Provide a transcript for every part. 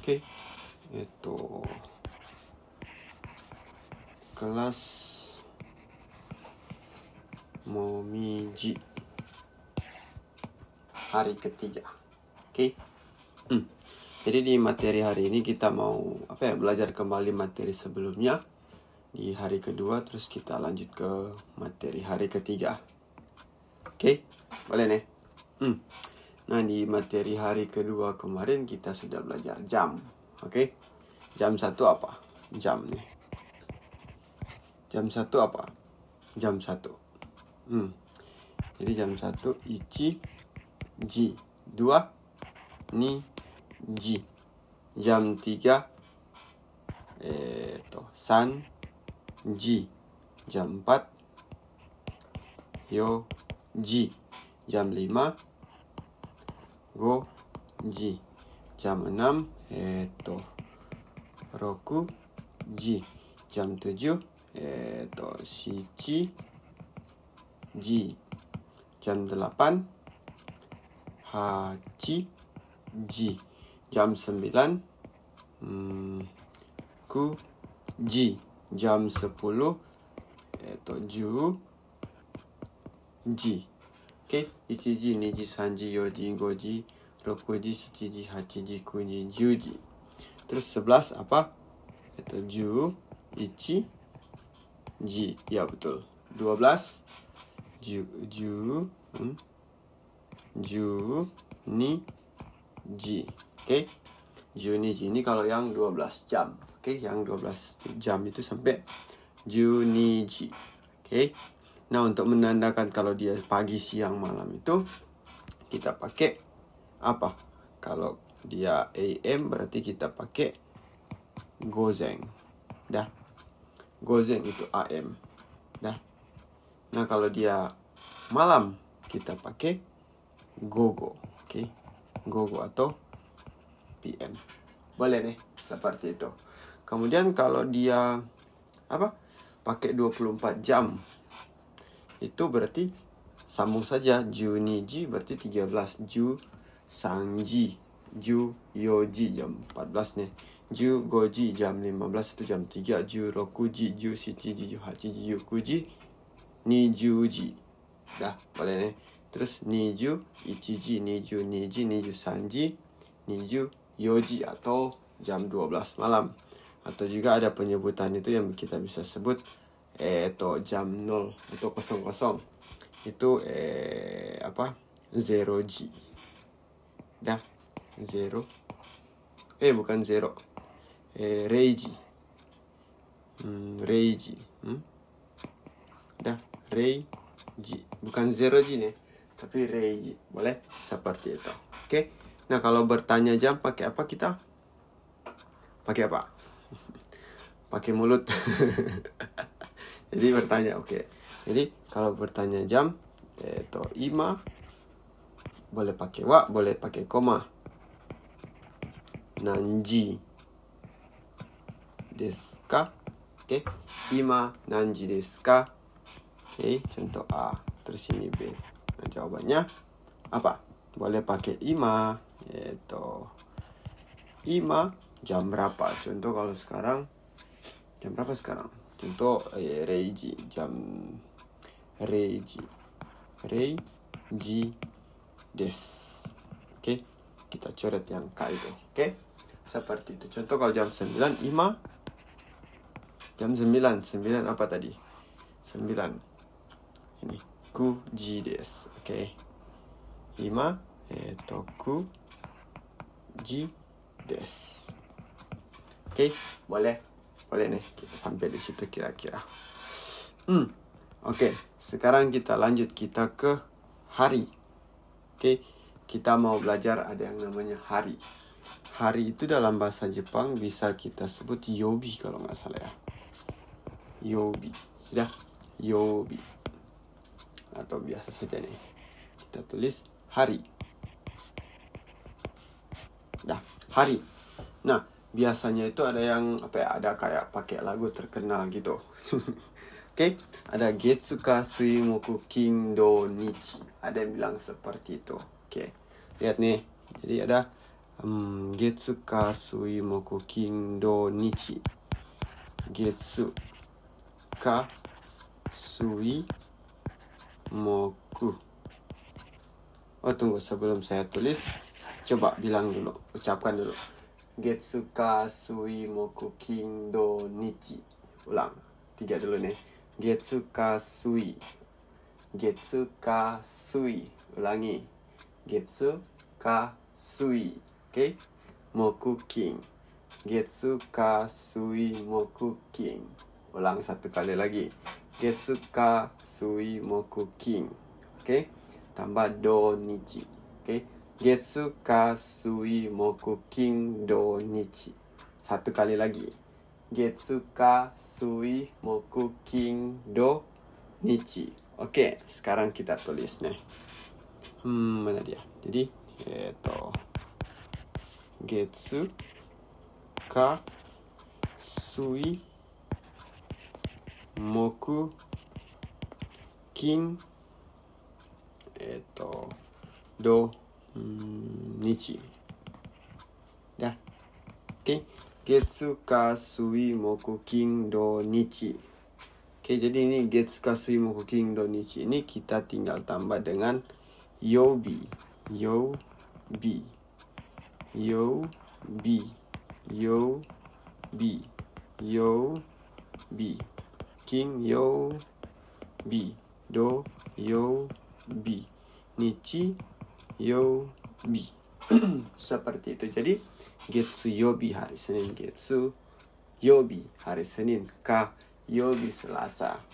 Oke, okay. itu kelas momiji hari ketiga. Oke. Hmm. Jadi di materi hari ini kita mau apa ya belajar kembali materi sebelumnya di hari kedua terus kita lanjut ke materi hari ketiga. Oke, okay. boleh nih. Hmm. Nah, di materi hari kedua kemarin kita sudah belajar jam. Oke. Okay? Jam satu apa? Jam nih. Jam satu apa? Jam satu. Hmm. Jadi jam satu ichi ji. Dua ni ji. Jam tiga eh to san ji. Jam empat yo ji. Jam lima 5G jam 6 iaitu 6G jam 7 iaitu 7G jam 8 8 jam 9 hmm, ku G jam sepuluh, iaitu 7G g 計1時、2時、3時、4時、5時、6時、7時、8時、9時,10時. Terus 11 apa? 7, 1, G. Ya betul. 12, Ju, Ju, hmm, Ju, Ni, G. Oke. Okay? Juni, G ini kalau yang 12 jam. Oke, okay? yang 12 jam itu sampai Juni, G. Oke. Okay? Nah, untuk menandakan kalau dia pagi, siang, malam itu kita pakai apa? Kalau dia AM berarti kita pakai gozeng. Dah. Gozeng itu AM. Dah. Nah, kalau dia malam kita pakai gogo. Oke. Okay? Gogo atau PM. Boleh deh seperti itu. Kemudian kalau dia apa? Pakai 24 jam itu berarti sambung saja Juniji berarti 13 Ju Sangji Ju Yoji jam 14 nih Ju Goji jam 15 itu jam 3 Ju Rokuji Ju Shichiji Ju Hachiji Ju Kuji ji dah boleh nih terus ni ni ji Niju Ichiji Niju Niji Niju Sanji Niju Yoji atau jam 12 malam atau juga ada penyebutan itu yang kita bisa sebut Eh, jam 0 itu kosong kosong itu eh, apa zero g dah zero eh bukan zero eh, reiji hmm, reiji hmm? dah reiji bukan zero g nih tapi reiji boleh seperti itu oke okay? nah kalau bertanya jam pakai apa kita pakai apa pakai mulut jadi bertanya oke okay. jadi kalau bertanya jam itu ima boleh pakai wa boleh pakai koma nanji deska oke okay. ima nanji deska oke okay. contoh a terus ini b nah jawabannya apa boleh pakai ima yaitu ima jam berapa contoh kalau sekarang jam berapa sekarang いうと、えー、レイジじゃんレイジレイジです oke kita coret yang K itu oke seperti itu contoh kalau jam 9 Ima jam 9 9 apa tadi 9ini ku ji des. oke Ima eh ku ji des. oke boleh boleh nih kita sampai di situ kira-kira hmm oke okay. sekarang kita lanjut kita ke hari oke okay. kita mau belajar ada yang namanya hari hari itu dalam bahasa Jepang bisa kita sebut yobi kalau nggak salah ya yobi sudah yobi atau biasa saja nih kita tulis hari dah hari nah biasanya itu ada yang apa ya ada kayak pakai lagu terkenal gitu oke okay? ada Getsuka Suimoku Kindo Nichi ada yang bilang seperti itu oke okay. lihat nih jadi ada um, Getsuka Suimoku Kindo Nichi Getsu Ka Sui Moku Oh tunggu sebelum saya tulis Coba bilang dulu Ucapkan dulu 月火水木金土日 ulang tiga dulu ni getsuka sui getsuka sui ulangi getsuka sui okey moku king getsuka sui moku king ulang satu kali lagi getsuka sui moku king okey tambah do nichi okey 月か水木金土日さサトカレラぎ。月か水木金土日 OK スカランキだとですねうんまだや。でえっ、と月か。水木金えっ、と土日だ okay. Getsu, Kasui, Moku, King, Do, Nichi Oke, jadi ini Getsu, Kasui, Moku, Do, Nichi Ini kita tinggal tambah dengan Yobi Yobi Yobi Yobi Yobi King, Yobi Do, Yobi Nichi, Yobi, seperti itu jadi Yobi hari Senin Getsu Yobi hari Senin Ka Yobi Selasa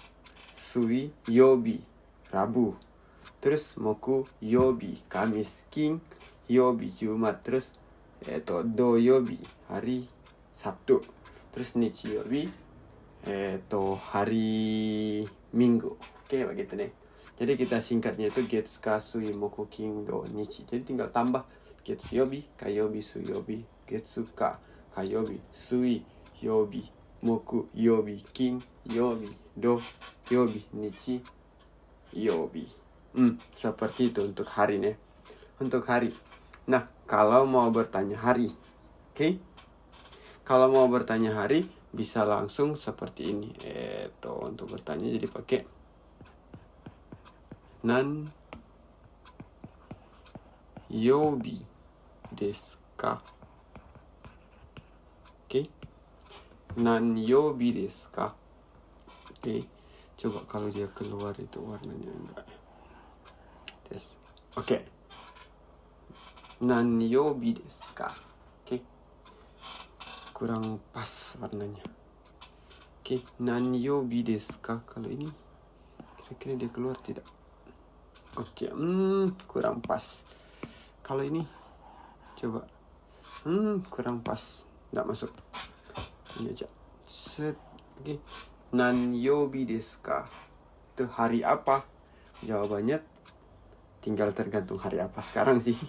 Sui Yobi Rabu terus Moku Yobi Kamis King Yobi Jumat terus eh to Yobi hari Sabtu terus Nichi Yobi to hari Minggu oke okay, begitu nih jadi kita singkatnya itu Getsuka king Kingdo Nichi jadi tinggal tambah Yobi, Kayobi Suyobi Getsuka Kayobi Sui Yobi Moku Yobi King Yobi Do Yobi Nichi Yobi hmm, seperti itu untuk hari nih untuk hari nah kalau mau bertanya hari oke okay? kalau mau bertanya hari bisa langsung seperti ini. itu untuk bertanya jadi pakai 何曜日ですか Oke. Nan yobi desu Oke. Coba kalau dia keluar itu warnanya enggak. Des. Oke. Okay. Nan yobi desu ka? Oke. Okay. Kurang pas warnanya. Oke, okay. nan yobi desu ka? Kalau ini kira-kira dia keluar tidak? Oke, hmm, kurang pas. Kalau ini, coba. Hmm, kurang pas. Nggak masuk. Ini aja. Set. Oke. Okay. Nan yobi desu ka? Itu hari apa? Jawabannya tinggal tergantung hari apa sekarang sih.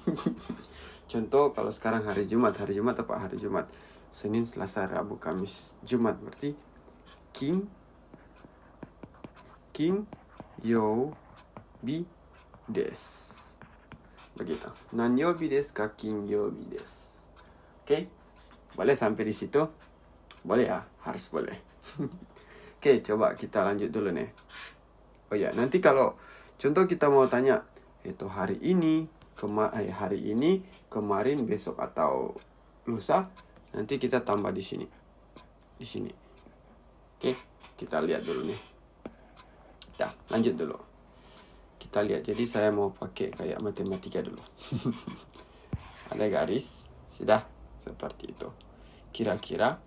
Contoh kalau sekarang hari Jumat, hari Jumat apa hari Jumat? Senin, Selasa, Rabu, Kamis, Jumat berarti Kim Kim Yo Bi です。Begitu. Nanyobi des? ka kinyobi des. Oke? Boleh sampai di situ? Boleh ya? Harus boleh. Oke, okay, coba kita lanjut dulu nih. Oh ya, nanti kalau contoh kita mau tanya itu hari ini, kema eh, hari ini, kemarin, besok atau lusa, nanti kita tambah di sini. Di sini. Oke, okay, kita lihat dulu nih. dah, ya, lanjut dulu kita lihat jadi saya mau pakai kayak matematika dulu ada garis sudah seperti itu kira-kira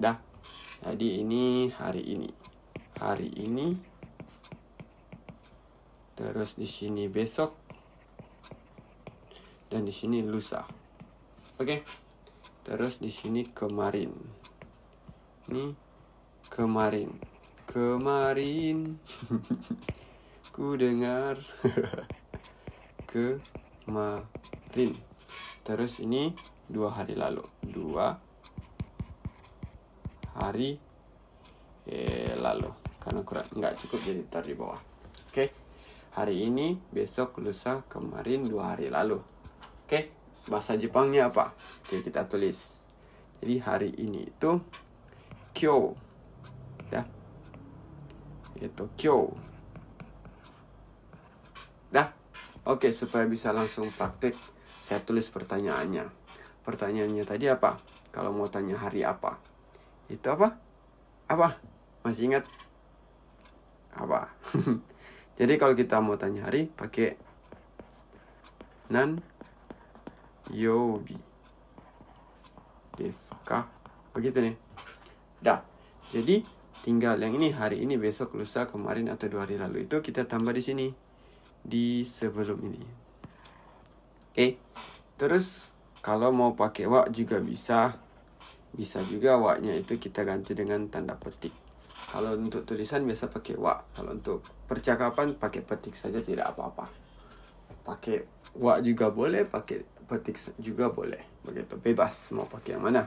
dah jadi ini hari ini hari ini terus di sini besok dan di sini lusa oke okay. terus di sini kemarin ini kemarin kemarin ku dengar kemarin terus ini dua hari lalu dua hari eh, lalu karena kurang nggak cukup jadi tar di bawah oke okay. hari ini besok lusa kemarin dua hari lalu oke okay. bahasa Jepangnya apa oke okay, kita tulis jadi hari ini itu kyo ya itu kyo Oke, supaya bisa langsung praktik, saya tulis pertanyaannya. Pertanyaannya tadi apa? Kalau mau tanya hari apa? Itu apa? Apa? Masih ingat? Apa? Jadi kalau kita mau tanya hari, pakai nan yobi deska begitu nih dah jadi tinggal yang ini hari ini besok lusa kemarin atau dua hari lalu itu kita tambah di sini di sebelum ini. Oke, terus kalau mau pakai wak juga bisa. Bisa juga waknya itu kita ganti dengan tanda petik. Kalau untuk tulisan biasa pakai wak. Kalau untuk percakapan pakai petik saja tidak apa-apa. Pakai wak juga boleh, pakai petik juga boleh. Begitu bebas mau pakai yang mana.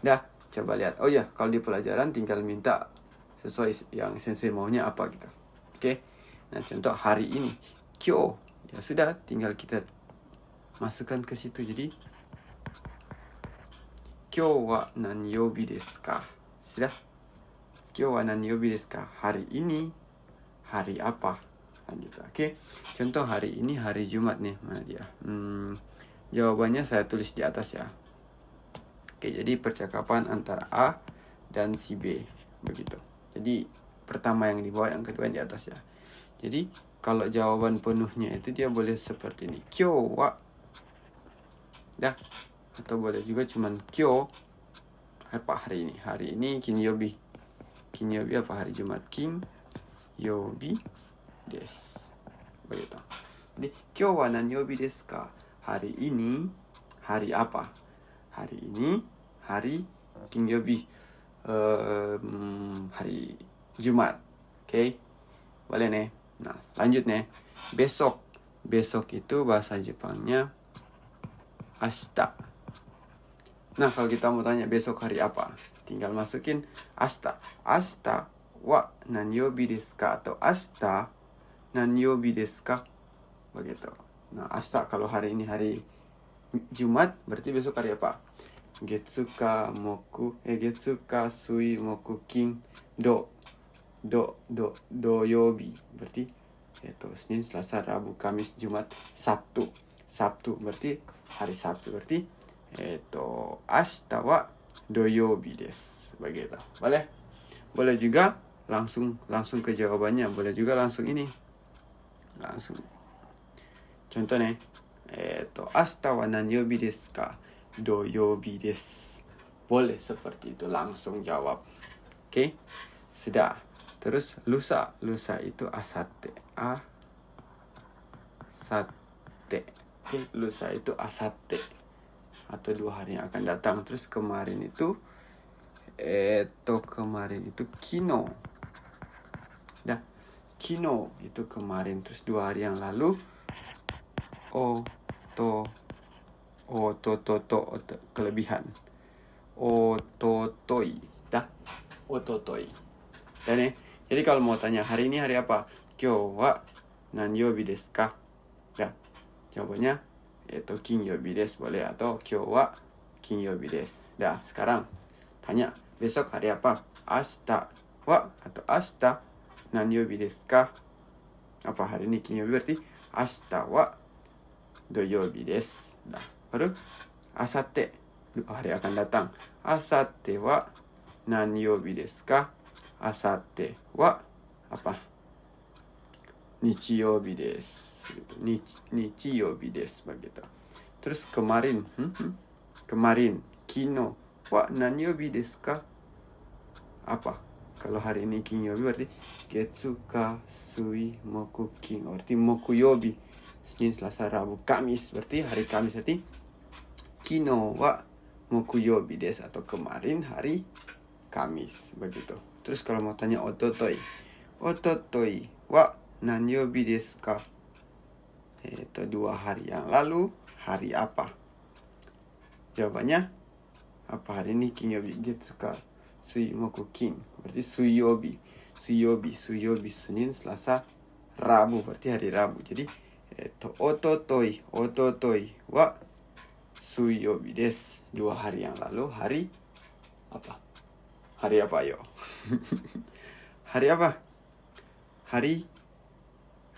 Dah, coba lihat. Oh ya, kalau di pelajaran tinggal minta sesuai yang sensei maunya apa gitu. Oke. Okay? Nah, contoh hari ini cure ya sudah tinggal kita masukkan ke situ jadi Kyo wa nanyobi desu ka? Sudah? Kyo desu ka? Hari ini hari apa? lanjut nah, gitu. Oke. Okay. Contoh hari ini hari Jumat nih. Mana dia? Hmm, jawabannya saya tulis di atas ya. Oke, okay, jadi percakapan antara A dan si B begitu. Jadi pertama yang di bawah, yang kedua yang di atas ya. Jadi kalau jawaban penuhnya itu dia boleh seperti ini kyo wa ya atau boleh juga cuman kyo apa hari ini hari ini kinyobi kinyobi apa hari Jumat Kim, yobi des begitu jadi kyo wa nanyobi desu ka hari ini hari apa hari ini hari kinyobi um, hari Jumat oke okay? boleh nih Nah, lanjut nih. Besok. Besok itu bahasa Jepangnya asta. Nah, kalau kita mau tanya besok hari apa, tinggal masukin asta. Asta wa nanyobi desu ka atau asta nanyobi desu ka begitu. Nah, asta kalau hari ini hari Jumat berarti besok hari apa? Getsuka moku, eh getsuka sui moku king do do do do yobi berarti yaitu Senin, Selasa, Rabu, Kamis, Jumat, Sabtu. Sabtu berarti hari Sabtu berarti yaitu ashita wa doyobi desu. Begitu. Boleh? Boleh juga langsung langsung ke jawabannya, boleh juga langsung ini. Langsung. Contoh nih. Yaitu ashita nan yobi desu ka? Doyobi des. Boleh seperti itu langsung jawab. Okay, Sudah. Terus lusa, lusa itu asate. A sate. Lusa itu asate atau dua hari yang akan datang. Terus kemarin itu eto kemarin itu kino. Dah, kino itu kemarin terus dua hari yang lalu o to o to to to, o, to kelebihan o to toi dah o to toi dan eh ヘりかルモータニャハリニハリアパ今日は何曜日ですかじゃ今日ぼにゃえっ、ー、と金曜日ですぼれアと今日は金曜日ですじゃスカランタニャベシはりリアパ明日はあと明日何曜日ですかアパハリニ金曜日明日は土曜日ですだはるあさってあれあかんだったんあさっては何曜日ですかあさっては apa? 日曜日です。日日曜日です。begitu. Terus kemarin, kemarin, kino, wa nanyobi desu ka? Apa? Kalau hari ini kinyobi berarti getsu sui moku king Berarti moku yobi. Senin, Selasa, Rabu, Kamis. Berarti hari Kamis berarti kino wa moku yobi des atau kemarin hari Kamis. Begitu. Terus kalau mau tanya ototoi. Ototoi wa nanyobi desu ka? Itu dua hari yang lalu, hari apa? Jawabannya, apa hari ini kinyobi getsu ka? Sui moku kin. Berarti suyobi. Suyobi, suyobi, Senin, Selasa, Rabu. Berarti hari Rabu. Jadi, eto, ototoi, ototoi wa suyobi desu. Dua hari yang lalu, hari apa? Hari apa yo? hari apa? Hari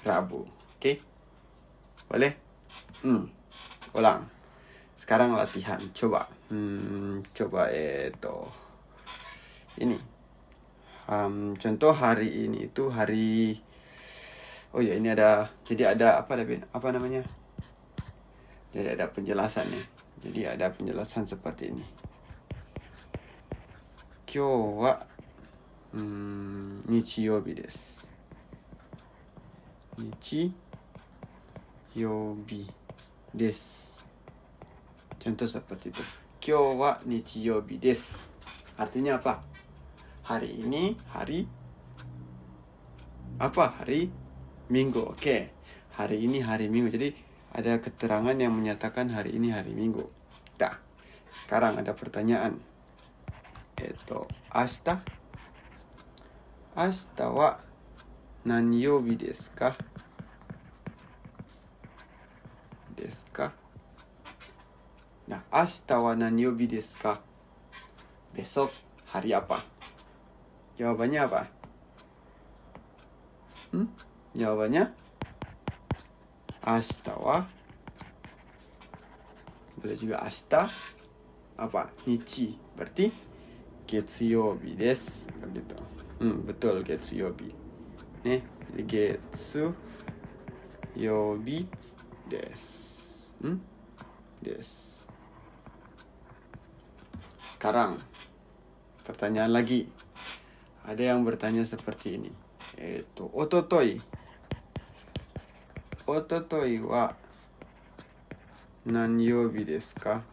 Rabu. Oke? Okay? Boleh? Hmm. Ulang. Sekarang latihan. Coba. Hmm, coba itu. Ini. Um, contoh hari ini itu hari Oh ya ini ada jadi ada apa David? Apa namanya? Jadi ada penjelasan nih. Jadi ada penjelasan seperti ini. 今日は、うん、日曜日です。日曜日です。ちゃんとしたパティと。今日は日曜日です. Artinya apa? Hari ini hari apa? Hari Minggu. Oke. Hari ini hari Minggu. Jadi ada keterangan yang menyatakan hari ini hari Minggu. Dah. Sekarang ada pertanyaan. えっ、ー、と、明日明日は何曜日ですかですか明日は何曜日ですか Besok hari apa? Jawabannya apa? Hmm? Jawabannya Astawa Boleh juga asta Apa? Nichi Berarti 月曜日です。出た。うん、betul 月曜日。ね。月曜日です。Hmm? Sekarang pertanyaan lagi. Ada yang bertanya seperti ini. Itu ototoi. Ototoi wa nanyobi desu ka?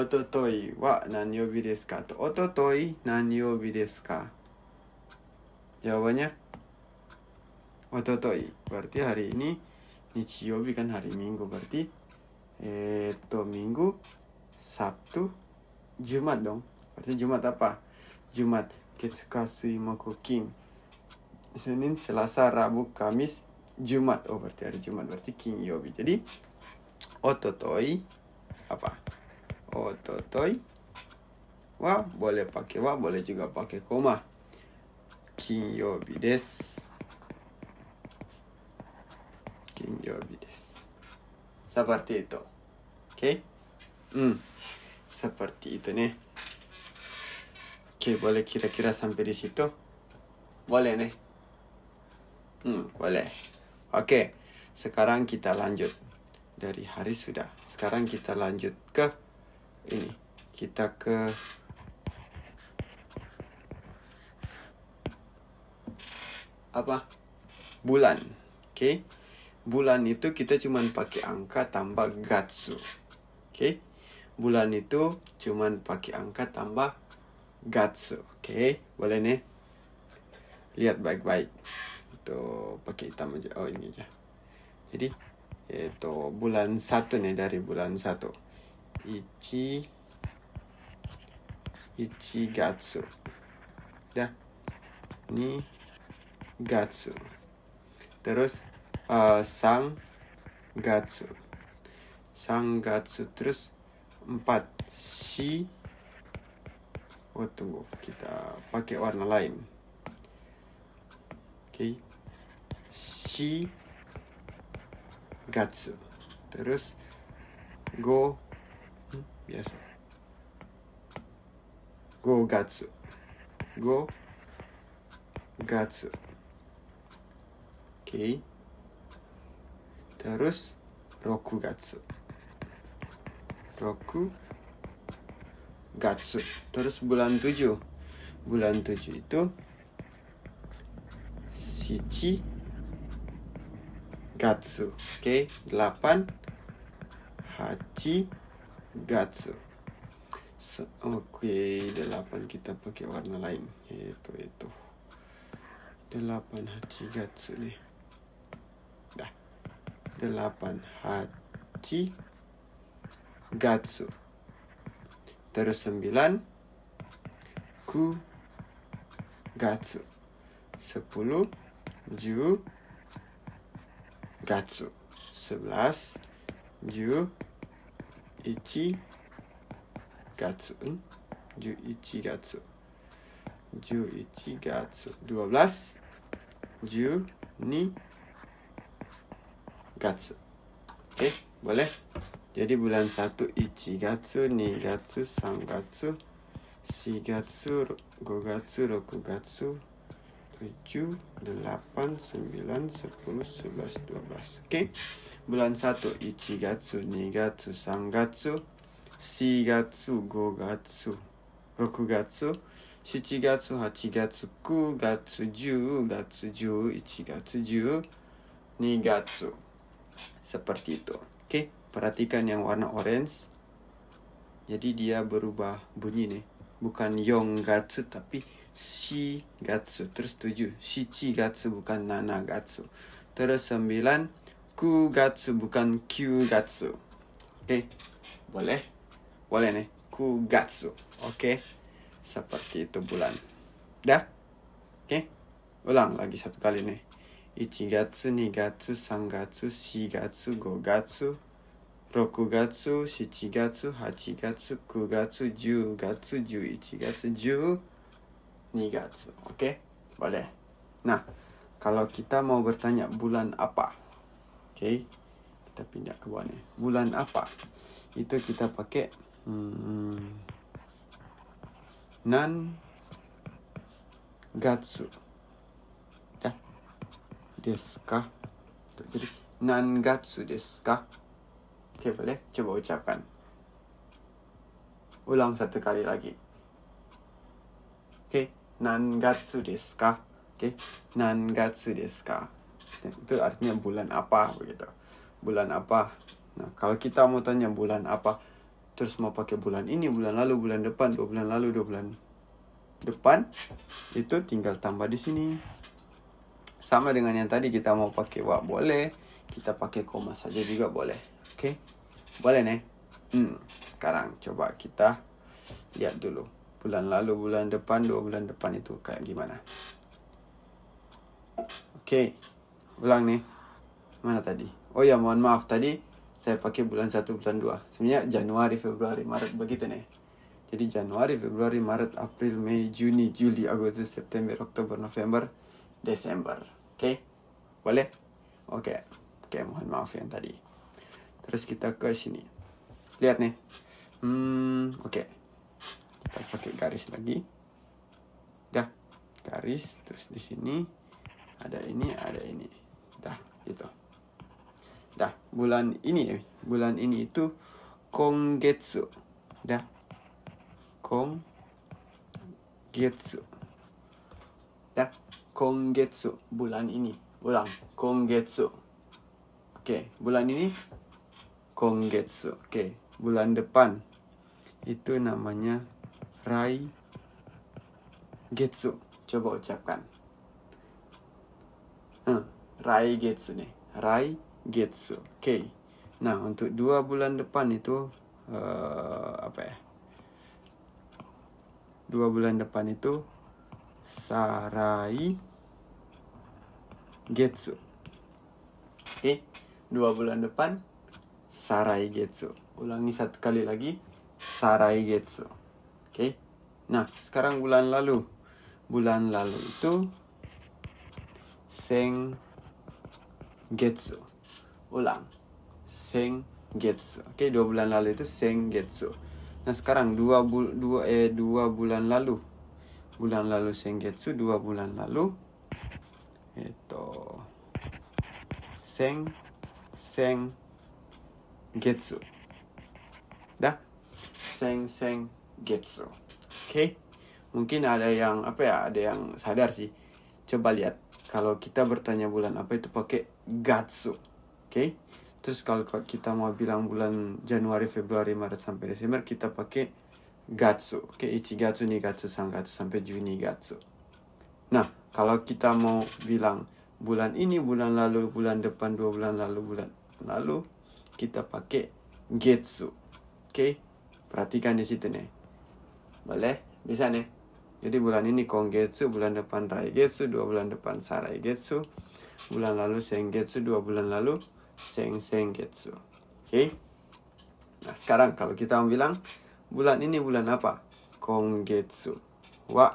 おとといは何曜日ですかと。おととい何曜日ですか Jawabannya Watotoi Berarti hari ini Nichiyobi kan hari Minggu Berarti Eto Minggu Sabtu Jumat dong Berarti Jumat apa? Jumat Ketsukasui Moku King Senin, Selasa, Rabu, Kamis, Jumat Oh berarti hari Jumat Berarti King Yobi Jadi Ototoi Apa? ototoi wa boleh pakai wa boleh juga pakai koma kinyobi desu kinyobi des seperti itu oke okay? hmm seperti itu nih oke okay, boleh kira-kira sampai di situ boleh nih hmm boleh oke okay. sekarang kita lanjut dari hari sudah sekarang kita lanjut ke ini kita ke apa bulan okay bulan itu kita cuma pakai angka tambah gatsu okay bulan itu cuma pakai angka tambah gatsu okay boleh nih lihat baik-baik itu pakai hitam aja oh ini aja jadi itu bulan satu nih dari bulan satu ichi gatsu, ya, ni gatsu terus uh, eh, sang gatsu sang gatsu terus empat si oh tunggu kita pakai warna lain oke okay. si gatsu terus go Yes. Go gatsu. Go gatsu. oke okay. terus roku gatsu. Roku gatsu terus bulan 7 bulan 7 itu Shichi Gatsu oke okay. 8 Hachi Gatsu oke delapan kita pakai warna lain Itu, itu Delapan hachi gatsu nih, Dah Delapan hachi Gatsu Terus sembilan Ku Gatsu Sepuluh Ju Gatsu Sebelas Ju 11月、うん ?11 月、11月、12 12月。Okay? Boleh? Jadi bulan 1, 1月、2月、3月、4月、5月、6月、7, 8, 9, 10, 11, 12 Oke Bulan 1 ichigatsu nigatsu sangatsu 月 gogatsu 月5 shichigatsu hachigatsu 7 juugatsu 月9月10月11月12月 Seperti itu Oke, perhatikan yang warna orange Jadi dia berubah bunyi nih Bukan yonggatsu tapi gatsu Terus tujuh, gatsu bukan gatsu Terus sembilan, gatsu bukan gatsu Oke, okay. boleh? Boleh nih, gatsu Oke, okay. seperti itu bulan. Dah? Oke, okay. ulang lagi satu kali nih. Ichigatsu, nigatsu, sangatsu, shigatsu, gogatsu, rokugatsu, shichigatsu, hachigatsu, kugatsu, jugatsu, gatsu jugatsu. ni kat okey boleh nah kalau kita mau bertanya bulan apa okey kita pindah ke bawah ni bulan apa itu kita pakai hmm, nan gatsu ya deska jadi nan gatsu deska okey boleh cuba ucapkan ulang satu kali lagi 何月ですか? Okay. Nangatsu desu Itu artinya bulan apa begitu. Bulan apa? Nah, kalau kita mau tanya bulan apa, terus mau pakai bulan ini, bulan lalu, bulan depan, dua bulan lalu, dua bulan depan, itu tinggal tambah di sini. Sama dengan yang tadi kita mau pakai wa boleh, kita pakai koma saja juga boleh. Oke? Okay? Boleh nih. Hmm, sekarang coba kita lihat dulu bulan lalu, bulan depan, dua bulan depan itu kayak gimana. Oke, okay. ulang nih. Mana tadi? Oh ya, mohon maaf tadi saya pakai bulan 1, bulan 2. Sebenarnya Januari, Februari, Maret begitu nih. Jadi Januari, Februari, Maret, April, Mei, Juni, Juli, Agustus, September, Oktober, November, Desember. Oke? Okay? Boleh? Oke. Okay. Oke, okay, mohon maaf yang tadi. Terus kita ke sini. Lihat nih. Hmm, oke. Okay pakai garis lagi dah garis terus di sini ada ini ada ini dah gitu dah bulan ini bulan ini itu kongetsu dah kong getsu dah kongetsu bulan ini bulan kongetsu oke okay. bulan ini kongetsu oke okay. bulan depan itu namanya Rai Getsu Coba ucapkan hmm, Rai Getsu nih Rai Getsu Oke okay. Nah untuk dua bulan depan itu uh, Apa ya Dua bulan depan itu Sarai Getsu Oke okay. Dua bulan depan Sarai Getsu Ulangi satu kali lagi Sarai Getsu Okay. Nah, sekarang bulan lalu. Bulan lalu itu Seng Getsu. Ulang. Seng Getsu. Okay, dua bulan lalu itu Seng Getsu. Nah, sekarang dua, bul dua, eh, dua bulan lalu. Bulan lalu Seng Getsu, dua bulan lalu. Itu Seng Seng Getsu. Dah? Seng Seng Getsu. Oke. Okay? Mungkin ada yang apa ya, ada yang sadar sih. Coba lihat kalau kita bertanya bulan apa itu pakai Gatsu. Oke. Okay? Terus kalau kita mau bilang bulan Januari, Februari, Maret sampai Desember kita pakai Gatsu. Oke, okay? Gatsu, Nigatsu, Sangatsu sampai Juni Gatsu. Nah, kalau kita mau bilang bulan ini, bulan lalu, bulan depan, dua bulan lalu, bulan lalu, kita pakai Getsu. Oke, okay? perhatikan di situ nih boleh bisa nih jadi bulan ini Konggetsu, bulan depan Raigetsu, dua bulan depan Saraigetsu, bulan lalu Sengetsu, dua bulan lalu Seng Sengetsu. Oke. Okay? Nah, sekarang kalau kita bilang bulan ini bulan apa? Konggetsu wa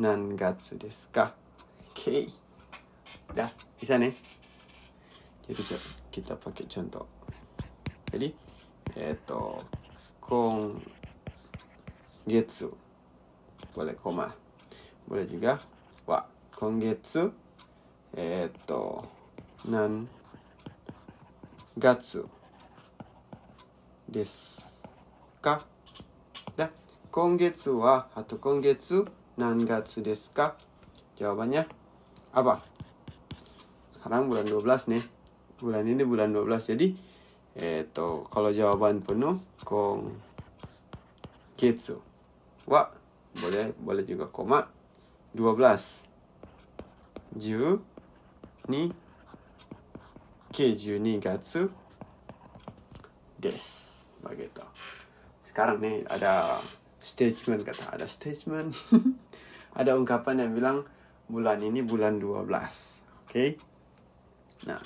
nangatsu desu ka? Oke. Okay. Dah, bisa nih. Jadi kita pakai contoh. Jadi, eto, kong boleh koma boleh juga wa kongetsu eh to nan gatsu desu ka ya kongetsu wa atau kongetsu nan gatsu desu ka jawabannya apa sekarang bulan 12 nih bulan ini bulan 12 jadi eh to kalau jawaban penuh kong ketsu wa boleh boleh juga koma 12 10 ni ke 12月です負けた sekarang nih ada statement kata ada statement ada ungkapan yang bilang bulan ini bulan 12 oke okay? nah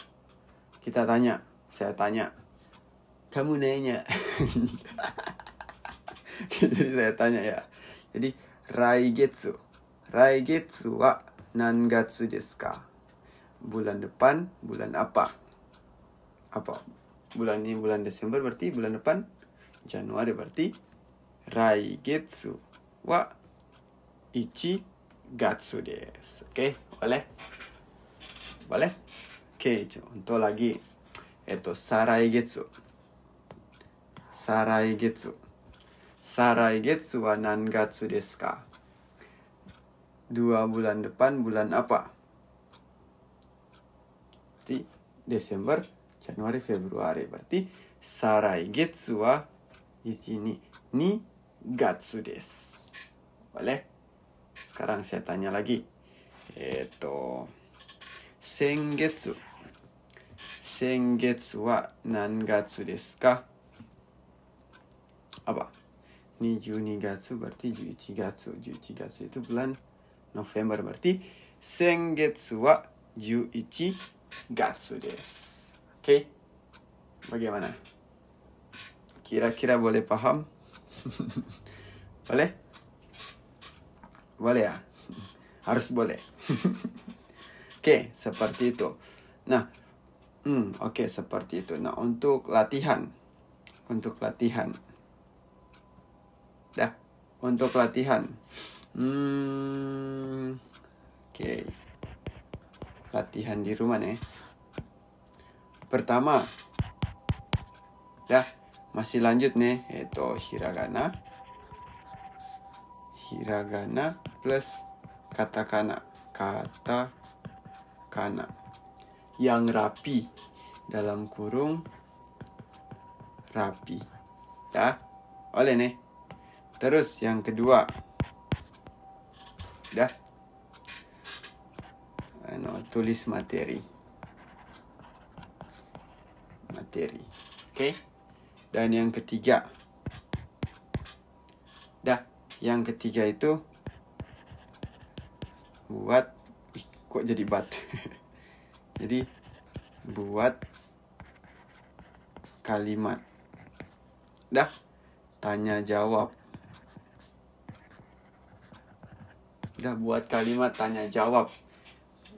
kita tanya saya tanya kamu nanya jadi saya tanya ya jadi, 来月。来月は何月ですか Bulan depan, bulan apa? Apa? Bulan ini bulan Desember berarti bulan depan Januari berarti Rai Getsu wa Ichi Gatsu des. Oke, okay? boleh? Boleh? Oke, okay, contoh lagi. Eto, Sarai Getsu. Sarai Getsu. 再来月は何月ですか Dua bulan depan bulan apa? Berarti Desember, Januari, Februari. Berarti sarai getsu wa gatsu desu. Boleh? Sekarang saya tanya lagi. Eto sengetsu. Sengetsu wa nan gatsu desu ka? Apa? Juni gatsu berarti 11 gatsu 11 gatsu itu bulan November berarti sengetsu wa 11 gatsu desu oke okay? bagaimana kira-kira boleh paham boleh boleh ya harus boleh oke okay, seperti itu nah hmm, oke okay, seperti itu nah untuk latihan untuk latihan untuk latihan. Hmm, oke. Okay. Latihan di rumah nih. Pertama, ya masih lanjut nih, itu hiragana, hiragana plus katakana, katakana yang rapi dalam kurung rapi, ya. Oleh nih. Terus yang kedua. Dah. Ano, tulis materi. Materi. Okey. Dan yang ketiga. Dah. Yang ketiga itu buat ih, kok jadi bat. jadi buat kalimat. Dah. Tanya jawab udah buat kalimat tanya jawab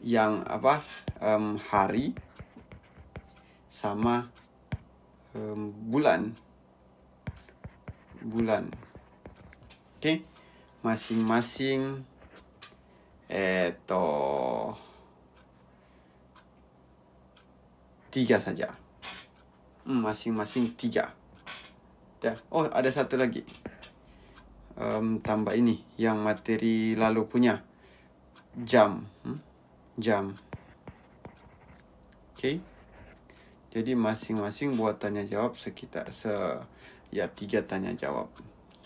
yang apa um, hari sama um, bulan bulan oke okay? masing-masing eto eh, tiga saja hmm, masing-masing tiga ya oh ada satu lagi um, tambah ini yang materi lalu punya jam hmm? jam okey jadi masing-masing buat tanya jawab sekitar se ya tiga tanya jawab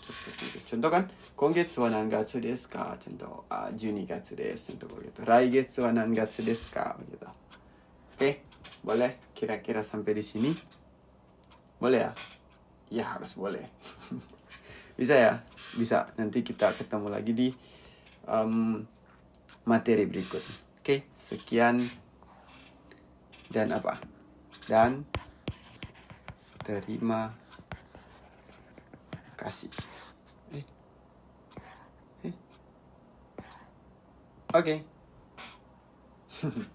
seperti itu contoh kan 今月は何月ですかちゃんと、あ、12月です。ちゃんとこうと。来月は何月ですか gitu. Oke, boleh? Kira-kira sampai di sini? Boleh ya? Ya harus boleh. bisa ya bisa nanti kita ketemu lagi di um, materi berikut oke sekian dan apa dan terima kasih eh. eh. oke okay.